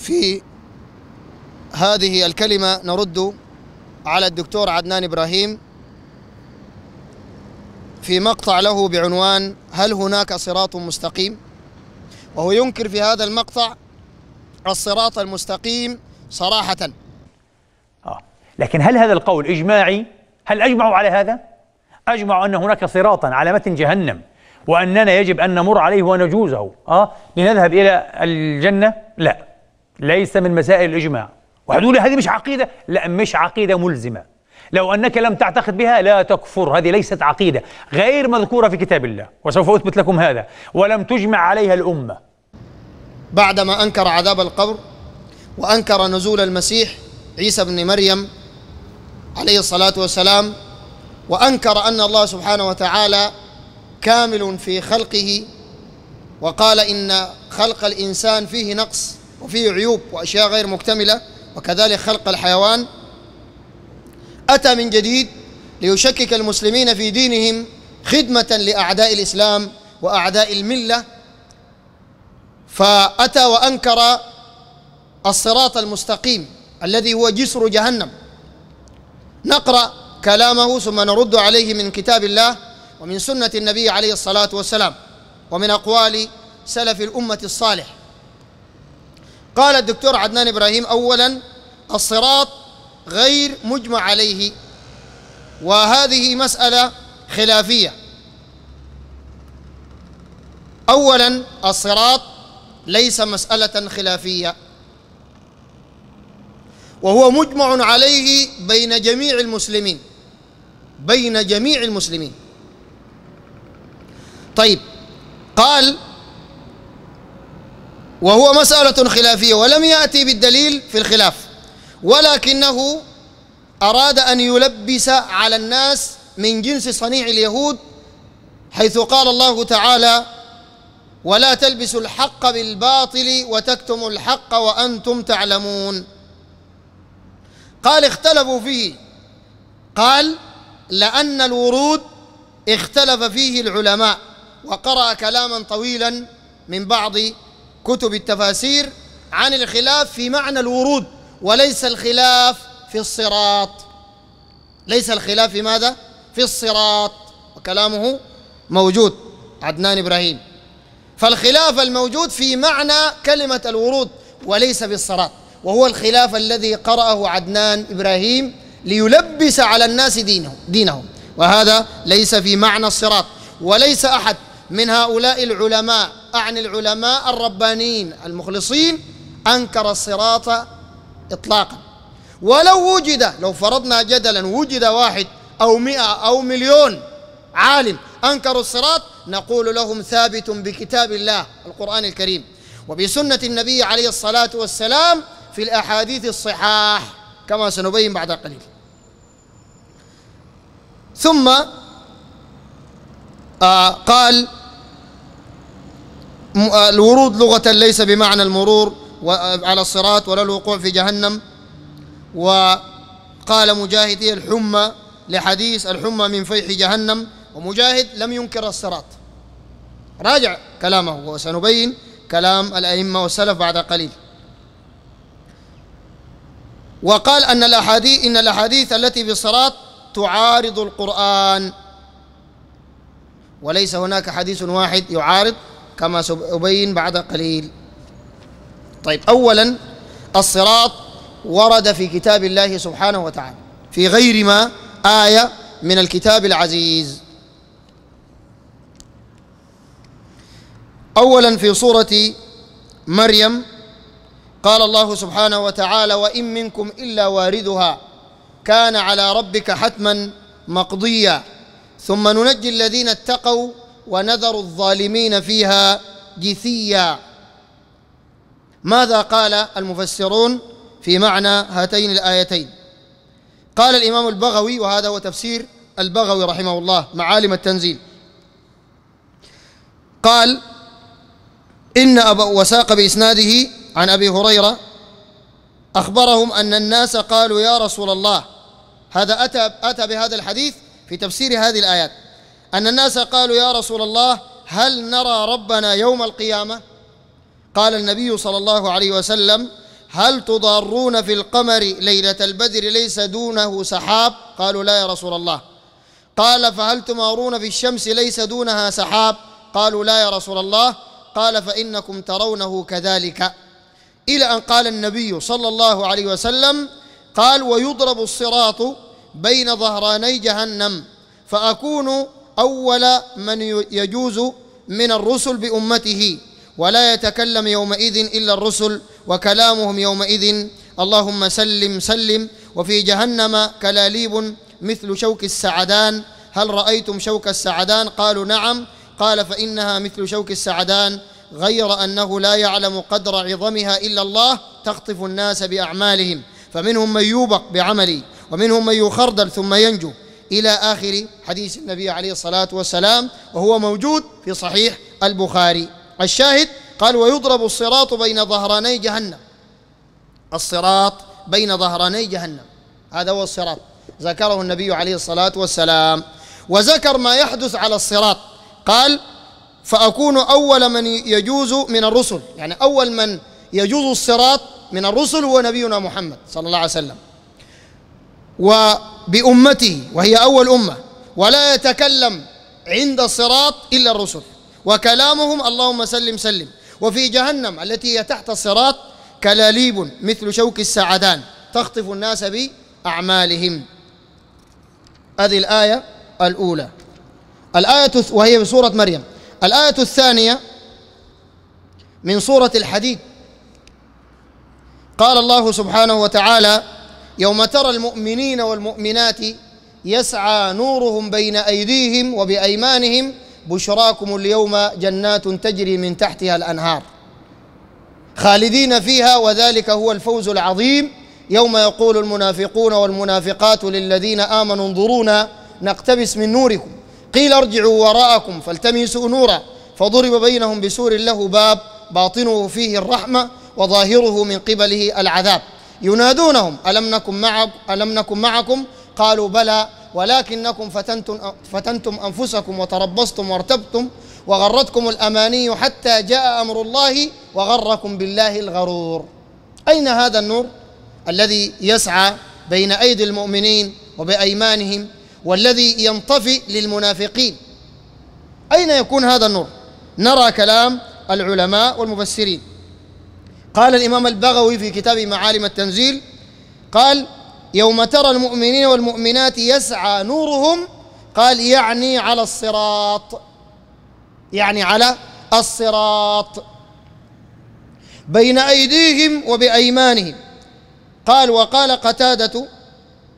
في هذه الكلمة نرد على الدكتور عدنان إبراهيم في مقطع له بعنوان هل هناك صراط مستقيم وهو ينكر في هذا المقطع الصراط المستقيم صراحة آه. لكن هل هذا القول إجماعي؟ هل أجمعوا على هذا؟ أجمعوا أن هناك صراطا على متن جهنم وأننا يجب أن نمر عليه ونجوزه آه؟ لنذهب إلى الجنة؟ لا ليس من مسائل الإجماع وهتقول هذه مش عقيدة لا مش عقيدة ملزمة لو أنك لم تعتقد بها لا تكفر هذه ليست عقيدة غير مذكورة في كتاب الله وسوف أثبت لكم هذا ولم تجمع عليها الأمة بعدما أنكر عذاب القبر وأنكر نزول المسيح عيسى بن مريم عليه الصلاة والسلام وأنكر أن الله سبحانه وتعالى كامل في خلقه وقال إن خلق الإنسان فيه نقص وفيه عيوب وأشياء غير مكتملة وكذلك خلق الحيوان أتى من جديد ليشكك المسلمين في دينهم خدمة لأعداء الإسلام وأعداء الملة فأتى وأنكر الصراط المستقيم الذي هو جسر جهنم نقرأ كلامه ثم نرد عليه من كتاب الله ومن سنة النبي عليه الصلاة والسلام ومن أقوال سلف الأمة الصالح قال الدكتور عدنان إبراهيم أولا الصراط غير مجمع عليه وهذه مسألة خلافية أولا الصراط ليس مسألة خلافية وهو مجمع عليه بين جميع المسلمين بين جميع المسلمين طيب قال وهو مسألة خلافية ولم يأتي بالدليل في الخلاف ولكنه أراد أن يلبس على الناس من جنس صنيع اليهود حيث قال الله تعالى ولا تلبسوا الحق بالباطل وتكتموا الحق وأنتم تعلمون قال اختلفوا فيه قال لأن الورود اختلف فيه العلماء وقرأ كلاما طويلا من بعض كتب التفاسير عن الخلاف في معنى الورود وليس الخلاف في الصراط ليس الخلاف في ماذا في الصراط وكلامه موجود عدنان إبراهيم فالخلاف الموجود في معنى كلمة الورود وليس في الصراط وهو الخلاف الذي قرأه عدنان إبراهيم ليلبس على الناس دينهم دينهم وهذا ليس في معنى الصراط وليس أحد من هؤلاء العلماء أعني العلماء الربانيين المخلصين أنكر الصراط إطلاقا ولو وجد لو فرضنا جدلا وجد واحد أو مئة أو مليون عالم أنكروا الصراط نقول لهم ثابت بكتاب الله القرآن الكريم وبسنة النبي عليه الصلاة والسلام في الأحاديث الصحاح كما سنبين بعد قليل ثم آه قال آه، الورود لغة ليس بمعنى المرور آه، على الصراط ولا الوقوع في جهنم وقال مجاهد الحمى لحديث الحمى من فيح جهنم ومجاهد لم ينكر الصراط راجع كلامه وسنبين كلام الأئمة والسلف بعد قليل وقال أن الأحاديث إن الأحاديث التي في الصراط تعارض القرآن وليس هناك حديث واحد يعارض كما سأبين بعد قليل طيب أولا الصراط ورد في كتاب الله سبحانه وتعالى في غير ما آية من الكتاب العزيز أولا في سورة مريم قال الله سبحانه وتعالى وإن منكم إلا واردها كان على ربك حتما مقضيا ثم ننجي الذين اتقوا ونذر الظالمين فيها جثيا ماذا قال المفسرون في معنى هاتين الايتين قال الامام البغوي وهذا هو تفسير البغوي رحمه الله معالم التنزيل قال ان ابا وساق باسناده عن ابي هريره اخبرهم ان الناس قالوا يا رسول الله هذا اتى اتى بهذا الحديث في تفسير هذه الايات أن الناس قالوا يا رسول الله هل نرى ربنا يوم القيامة قال النبي صلى الله عليه وسلم هل تضارون في القمر ليلة البدر ليس دونه سحاب قالوا لا يا رسول الله قال فهل تمارون في الشمس ليس دونها سحاب قالوا لا يا رسول الله قال فإنكم ترونه كذلك إلى أن قال النبي صلى الله عليه وسلم قال ويضرب الصراط بين ظهراني جهنم فأكون اول من يجوز من الرسل بامته ولا يتكلم يومئذ الا الرسل وكلامهم يومئذ اللهم سلم سلم وفي جهنم كلاليب مثل شوك السعدان هل رايتم شوك السعدان قالوا نعم قال فانها مثل شوك السعدان غير انه لا يعلم قدر عظمها الا الله تخطف الناس باعمالهم فمنهم من يوبق بعملي ومنهم من يخردل ثم ينجو إلى آخر حديث النبي عليه الصلاة والسلام وهو موجود في صحيح البخاري الشاهد قال ويضرب الصراط بين ظهراني جهنم الصراط بين ظهراني جهنم هذا هو الصراط ذكره النبي عليه الصلاة والسلام وذكر ما يحدث على الصراط قال فأكون أول من يجوز من الرسل يعني أول من يجوز الصراط من الرسل هو نبينا محمد صلى الله عليه وسلم و بأمتي وهي أول أمة ولا يتكلم عند الصراط إلا الرسل وكلامهم اللهم سلم سلم وفي جهنم التي هي تحت الصراط كلاليب مثل شوك السعدان تخطف الناس بأعمالهم هذه الآية الأولى الآية وهي من سورة مريم الآية الثانية من سورة الحديد قال الله سبحانه وتعالى يوم ترى المؤمنين والمؤمنات يسعى نورهم بين أيديهم وبأيمانهم بشراكم اليوم جنات تجري من تحتها الأنهار خالدين فيها وذلك هو الفوز العظيم يوم يقول المنافقون والمنافقات للذين آمنوا انظرونا نقتبس من نوركم قيل ارجعوا وراءكم فالتمسوا نورا فضرب بينهم بسور له باب باطنه فيه الرحمة وظاهره من قبله العذاب ينادونهم ألم نكن معكم ألم نكن معكم قالوا بلى ولكنكم فتنتم فتنتم أنفسكم وتربصتم وارتبتم وغرتكم الأماني حتى جاء أمر الله وغركم بالله الغرور أين هذا النور الذي يسعى بين أيدي المؤمنين وبأيمانهم والذي ينطفئ للمنافقين أين يكون هذا النور نرى كلام العلماء والمفسرين قال الإمام البغوي في كتاب معالم التنزيل قال يوم ترى المؤمنين والمؤمنات يسعى نورهم قال يعني على الصراط يعني على الصراط بين أيديهم وبأيمانهم قال وقال قتادة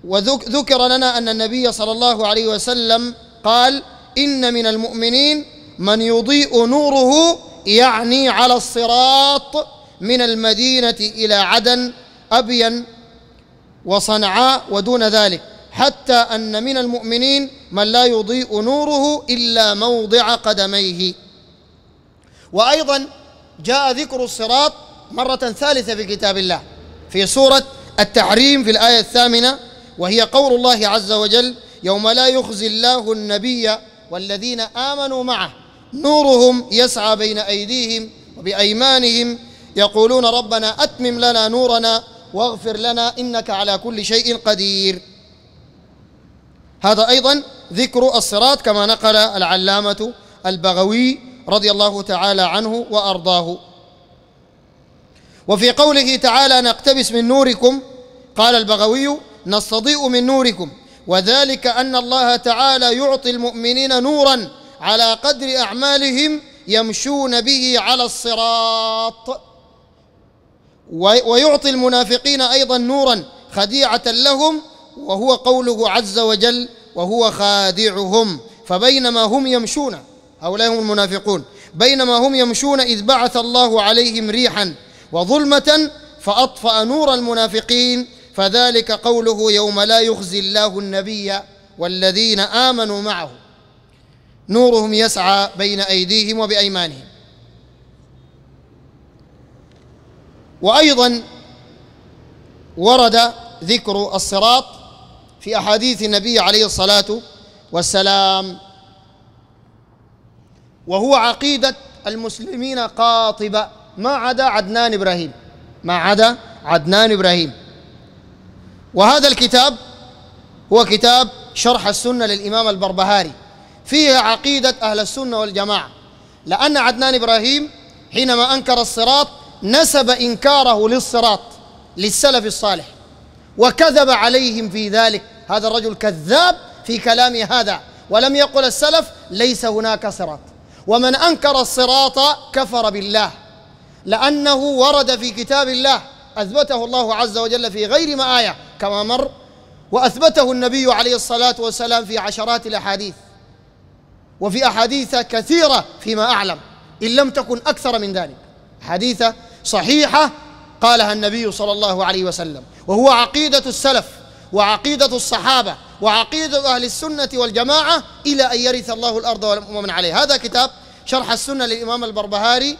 وذكر لنا أن النبي صلى الله عليه وسلم قال إن من المؤمنين من يضيء نوره يعني على الصراط من المدينة إلى عدن أبيا وصنعاء ودون ذلك حتى أن من المؤمنين من لا يضيء نوره إلا موضع قدميه وأيضا جاء ذكر الصراط مرة ثالثة في كتاب الله في سورة التحريم في الآية الثامنة وهي قول الله عز وجل يوم لا يخزي الله النبي والذين آمنوا معه نورهم يسعى بين أيديهم وبأيمانهم يقولون ربنا أتمم لنا نورنا واغفر لنا إنك على كل شيء قدير هذا أيضا ذكر الصراط كما نقل العلامة البغوي رضي الله تعالى عنه وأرضاه وفي قوله تعالى نقتبس من نوركم قال البغوي نستضيء من نوركم وذلك أن الله تعالى يعطي المؤمنين نورا على قدر أعمالهم يمشون به على الصراط ويعطي المنافقين أيضا نورا خديعة لهم وهو قوله عز وجل وهو خادعهم فبينما هم يمشون هؤلاء هم المنافقون بينما هم يمشون إذ بعث الله عليهم ريحا وظلمة فأطفأ نور المنافقين فذلك قوله يوم لا يخزي الله النبي والذين آمنوا معه نورهم يسعى بين أيديهم وبأيمانهم وأيضا ورد ذكر الصراط في أحاديث النبي عليه الصلاة والسلام وهو عقيدة المسلمين قاطبة ما عدا عدنان إبراهيم ما عدا عدنان إبراهيم وهذا الكتاب هو كتاب شرح السنة للإمام البربهاري فيه عقيدة أهل السنة والجماعة لأن عدنان إبراهيم حينما أنكر الصراط نسب إنكاره للصراط للسلف الصالح وكذب عليهم في ذلك هذا الرجل كذاب في كلامه هذا ولم يقل السلف ليس هناك صراط ومن أنكر الصراط كفر بالله لأنه ورد في كتاب الله أثبته الله عز وجل في غير ما آية كما مر وأثبته النبي عليه الصلاة والسلام في عشرات الأحاديث وفي أحاديث كثيرة فيما أعلم إن لم تكن أكثر من ذلك حديثة صحيحة قالها النبي صلى الله عليه وسلم وهو عقيدة السلف وعقيدة الصحابة وعقيدة أهل السنة والجماعة إلى أن يرث الله الأرض ومن عليه هذا كتاب شرح السنة للإمام البربهاري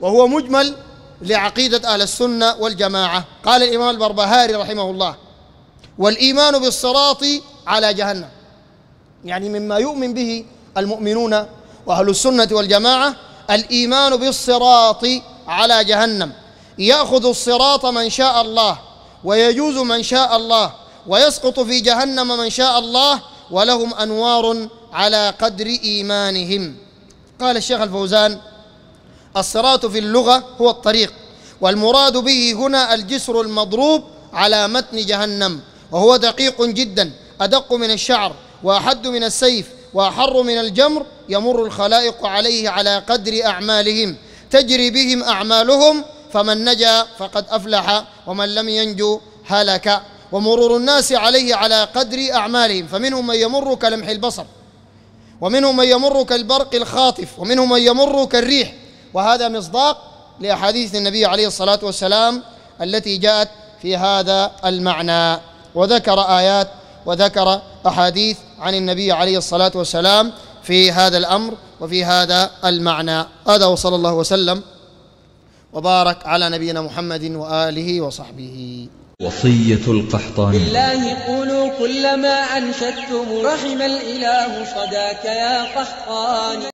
وهو مجمل لعقيدة أهل السنة والجماعة قال الإمام البربهاري رحمه الله والإيمان بالصراط على جهنم يعني مما يؤمن به المؤمنون وأهل السنة والجماعة الإيمان بالصراط على جهنم ياخذ الصراط من شاء الله ويجوز من شاء الله ويسقط في جهنم من شاء الله ولهم انوار على قدر ايمانهم قال الشيخ الفوزان الصراط في اللغه هو الطريق والمراد به هنا الجسر المضروب على متن جهنم وهو دقيق جدا ادق من الشعر واحد من السيف واحر من الجمر يمر الخلائق عليه على قدر اعمالهم تجري بهم أعمالهم فمن نجا فقد أفلح ومن لم ينجو هلك ومرور الناس عليه على قدر أعمالهم فمنهم من يمر كلمح البصر ومنهم من يمر كالبرق الخاطف ومنهم من يمر كالريح وهذا مصداق لأحاديث النبي عليه الصلاة والسلام التي جاءت في هذا المعنى وذكر آيات وذكر أحاديث عن النبي عليه الصلاة والسلام في هذا الأمر وفي هذا المعنى هذا وصلى الله وسلم وبارك على نبينا محمد وآله وصحبه وصية القحطاني بالله قولوا كلما أنشدتم رحم الإله صداك يا قحطاني